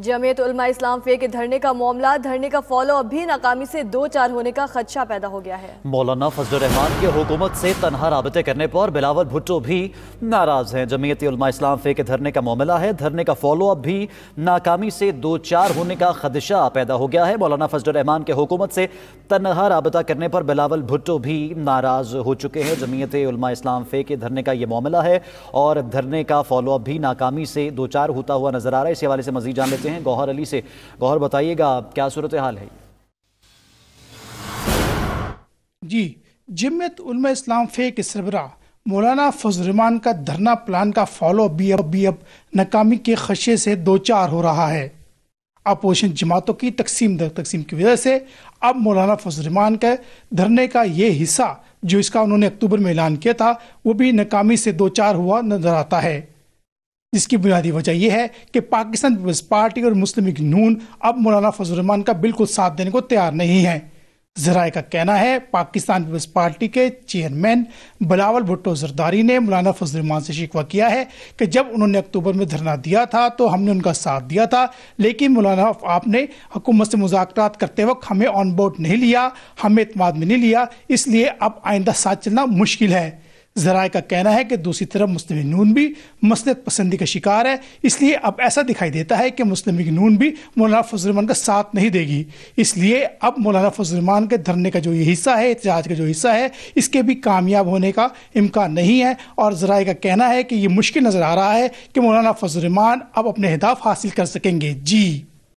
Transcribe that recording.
جمعیت علماء اسلام فے کے دھرنے کا معاملہ دھرنے کا فالو اب بھی ناکامی سے دو چار ہونے کا خدشہ پیدا ہو گیا ہے مولانا فضل الرحمان کے حکومت سے تنہا رابطے کرنے پر بلاول بھٹو بھی ناراض ہیں جمعیت علماء اسلام فے کے دھرنے کا معاملہ ہے دھرنے کا فالو اب بھی ناکامی سے دو چار ہونے کا خدشہ پیدا ہو گیا ہے مولانا فضل الرحمان کے حکومت سے تنہا رابطہ کرنے پر بلاول بھٹو بھی ناراض ہو چکے ہیں جمعیت علماء اسلام فے کے دھرنے کا یہ معاملہ ہے اور دھرنے کا فالو اب بھی ناکامی سے دو چار ہوتا ہوا نظر آ رہا ہے اس حوالے سے مزید لیتے لیتے ہیں گوہر علی سے گوہر بتائیے گا کیا صورتحال ہے جی جمعیت علماء اسلام فے کے سربراہ مولانا فضرمان کا دھرنا پلان کا فالو بی اپ بی اپ ناکامی کے خشے سے دو چار ہو رہا ہے اپوزیشن جماعتوں کی تقسیم در تقسیم کی وجہ سے اب مولانا فضرمان رمان کا دھرنے کا یہ حصہ جو اس کا انہوں نے اکتوبر میں اعلان کیا تھا وہ بھی ناکامی سے دو چار ہوا نظر آتا ہے جس کی بنیادی وجہ یہ ہے کہ پاکستان پیپلز پارٹی اور مسلم اب مولانا فضل الرحمان کا بالکل ساتھ دینے کو تیار نہیں ہے ذرائع کا کہنا ہے پاکستان پیپلز پارٹی کے چیئرمین بلاول بھٹو زرداری نے مولانا فضل الرحمان سے شکوا کیا ہے کہ جب انہوں نے اکتوبر میں دھرنا دیا تھا تو ہم نے ان کا ساتھ دیا تھا لیکن مولانا آپ نے حکومت سے مذاکرات کرتے وقت ہمیں آن بورڈ نہیں لیا ہمیں اعتماد میں نہیں لیا اس لیے اب آئندہ ساتھ چلنا مشکل ہے ذرائع کا کہنا ہے کہ دوسری طرف مسلم نون بھی مسلط پسندی کا شکار ہے اس لیے اب ایسا دکھائی دیتا ہے کہ مسلم نون بھی مولانا فضل الرحمان کا ساتھ نہیں دے گی اس لیے اب مولانا فضل الرحمان کے دھرنے کا جو یہ حصہ ہے احتجاج کا جو حصہ ہے اس کے بھی کامیاب ہونے کا امکان نہیں ہے اور ذرائع کا کہنا ہے کہ یہ مشکل نظر آ رہا ہے کہ مولانا فضل الرحمان اب اپنے اہداف حاصل کر سکیں گے جی